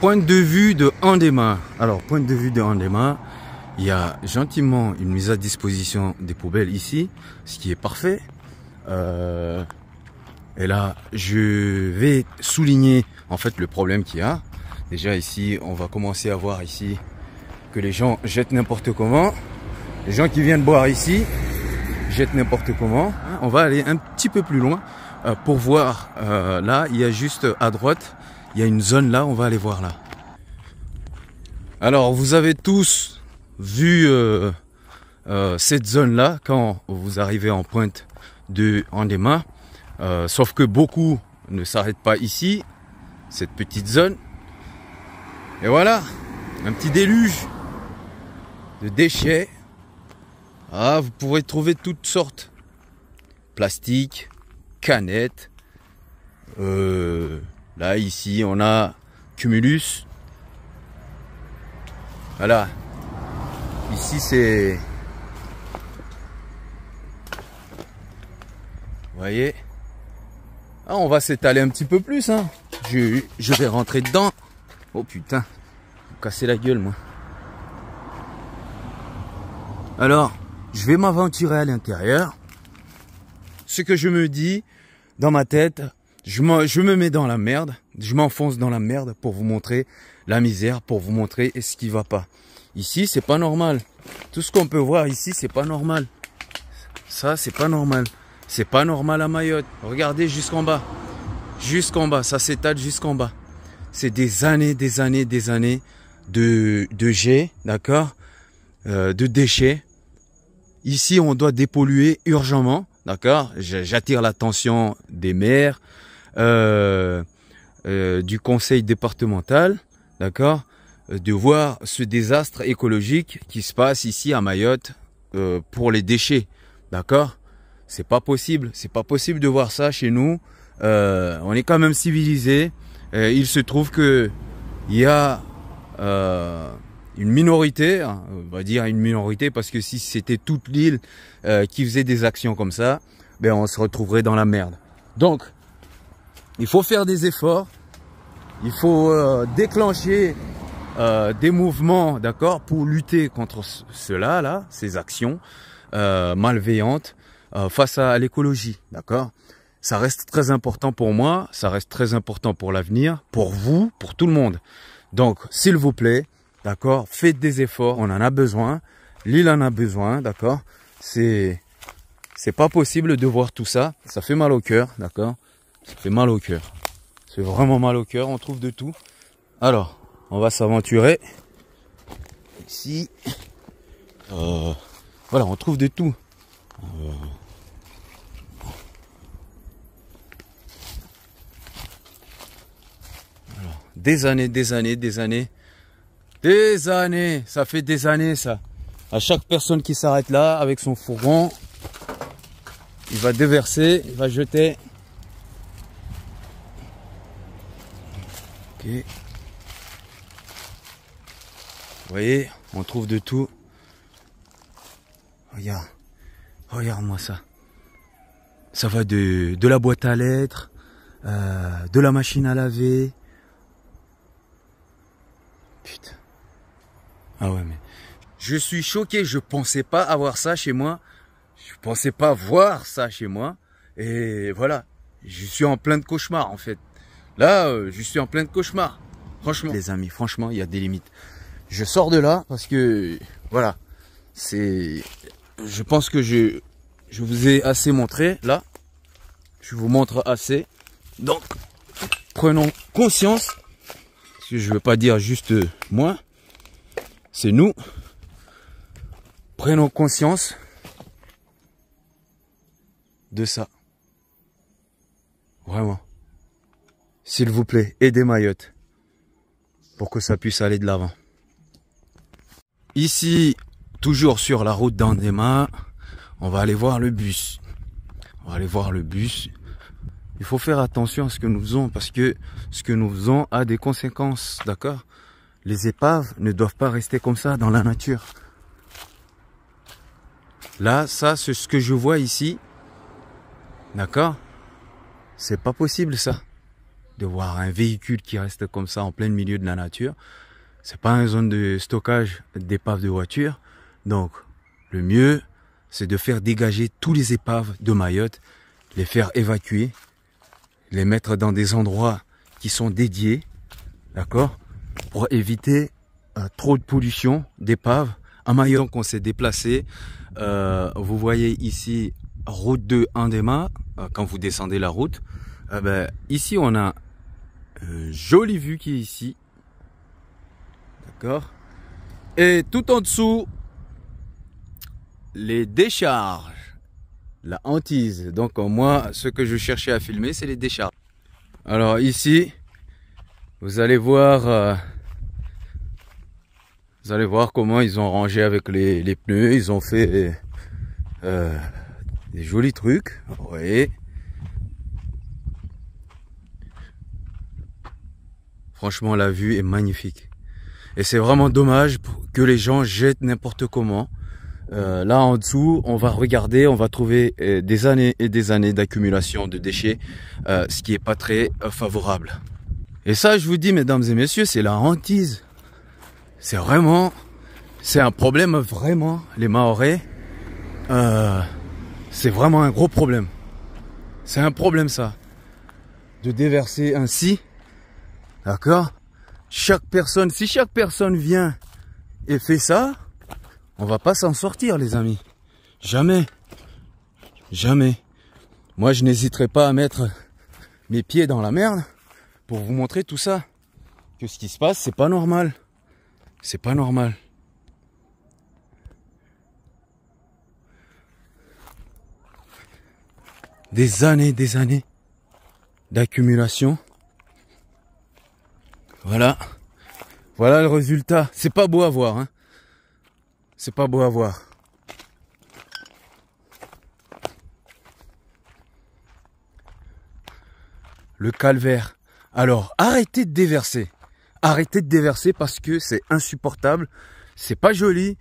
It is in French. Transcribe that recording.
Point de vue de Andema. Alors, point de vue de Andema, il y a gentiment une mise à disposition des poubelles ici, ce qui est parfait. Euh, et là, je vais souligner en fait le problème qu'il y a. Déjà ici, on va commencer à voir ici que les gens jettent n'importe comment. Les gens qui viennent boire ici jettent n'importe comment. On va aller un petit peu plus loin euh, pour voir. Euh, là, il y a juste à droite il y a une zone là, on va aller voir là. Alors, vous avez tous vu euh, euh, cette zone là quand vous arrivez en pointe de Andema. Euh, sauf que beaucoup ne s'arrêtent pas ici, cette petite zone. Et voilà, un petit déluge de déchets. Ah, vous pourrez trouver toutes sortes. Plastique, canettes, Là, ici, on a Cumulus. Voilà. Ici, c'est... Vous voyez ah, On va s'étaler un petit peu plus. Hein. Je, je vais rentrer dedans. Oh putain, vous cassez la gueule, moi. Alors, je vais m'aventurer à l'intérieur. Ce que je me dis dans ma tête, je, me mets dans la merde, je m'enfonce dans la merde pour vous montrer la misère, pour vous montrer ce qui va pas. Ici, c'est pas normal. Tout ce qu'on peut voir ici, c'est pas normal. Ça, c'est pas normal. C'est pas normal à Mayotte. Regardez jusqu'en bas. Jusqu'en bas, ça s'étale jusqu'en bas. C'est des années, des années, des années de, de jet, d'accord euh, De déchets. Ici, on doit dépolluer urgentement, d'accord J'attire l'attention des maires, euh, euh, du conseil départemental, d'accord, euh, de voir ce désastre écologique qui se passe ici à Mayotte euh, pour les déchets, d'accord C'est pas possible, c'est pas possible de voir ça chez nous. on est quand même civilisé. il se trouve que il y a une minorité, hein, on va dire une minorité, parce que si c'était toute l'île qui faisait des actions comme ça, ben on se retrouverait dans la merde. Donc, il faut faire des efforts, il faut euh, déclencher euh, des mouvements, d'accord, pour lutter contre cela, là, ces actions euh, malveillantes face à l'écologie, d'accord. Ça reste très important pour moi, ça reste très important pour l'avenir, pour vous, pour tout le monde. Donc, s'il vous plaît, d'accord, faites des efforts, on en a besoin, l'île en a besoin, d'accord. C'est c'est pas possible de voir tout ça, ça fait mal au cœur, d'accord. C'est fait mal au cœur. C'est vraiment mal au cœur, on trouve de tout. Alors, on va s'aventurer. Ici. Euh, voilà, on trouve de tout. des années, des années, des années. Des années, ça fait des années ça. À chaque personne qui s'arrête là avec son fourgon, il va déverser, il va jeter Vous voyez, on trouve de tout. Regarde. Regarde-moi ça. Ça va de, la boîte à lettres, euh, de la machine à laver. Putain. Ah ouais, mais... Je suis choqué, je pensais pas avoir ça chez moi. Je pensais pas voir ça chez moi. Et voilà, je suis en plein de cauchemar en fait. Là, euh, je suis en plein de cauchemar. Franchement. Les amis, franchement, il y a des limites. Je sors de là parce que, voilà, c'est... Je pense que je, je vous ai assez montré, là. Je vous montre assez. Donc, prenons conscience. Parce que je veux pas dire juste moi. C'est nous. Prenons conscience de ça. Vraiment. S'il vous plaît, aidez Mayotte pour que ça puisse aller de l'avant. Ici, toujours sur la route d'Andema, on va aller voir le bus. On va aller voir le bus. Il faut faire attention à ce que nous faisons parce que ce que nous faisons a des conséquences, d'accord Les épaves ne doivent pas rester comme ça dans la nature. Là, ça, c'est ce que je vois ici. D'accord C'est pas possible ça de voir un véhicule qui reste comme ça en plein milieu de la nature. C'est pas une zone de stockage d'épaves de voiture, Donc, le mieux, c'est de faire dégager tous les épaves de Mayotte, les faire évacuer, les mettre dans des endroits qui sont dédiés, d'accord, pour éviter euh, trop de pollution d'épaves. À Mayotte, qu'on s'est déplacé, euh, vous voyez ici route 2 Andema, euh, quand vous descendez la route, ben, ici on a euh, jolie vue qui est ici. D'accord Et tout en dessous, les décharges. La hantise. Donc moi, ce que je cherchais à filmer, c'est les décharges. Alors ici, vous allez voir... Euh, vous allez voir comment ils ont rangé avec les, pneus. Ils ont fait euh, des jolis trucs. Vous voyez Franchement, la vue est magnifique. Et c'est vraiment dommage que les gens jettent n'importe comment. Euh, là en dessous, on va regarder, on va trouver euh, des années et des années d'accumulation de déchets, euh, ce qui est pas très favorable. Et ça, je vous dis, mesdames et messieurs, c'est la hantise. C'est vraiment, c'est un problème vraiment. Les Maoris, c'est vraiment un gros problème. C'est un problème ça, de déverser ainsi D'accord Chaque personne, si chaque personne vient et fait ça, on va pas s'en sortir, les amis. Jamais. Jamais. Moi, je n'hésiterai pas à mettre mes pieds dans la merde pour vous montrer tout ça. Que ce qui se passe, c'est pas normal. C'est pas normal. Des années, des années d'accumulation voilà. Voilà le résultat. C'est pas beau à voir. Hein. C'est pas beau à voir. Le calvaire. Alors, arrêtez de déverser. Arrêtez de déverser parce que c'est insupportable. C'est pas joli.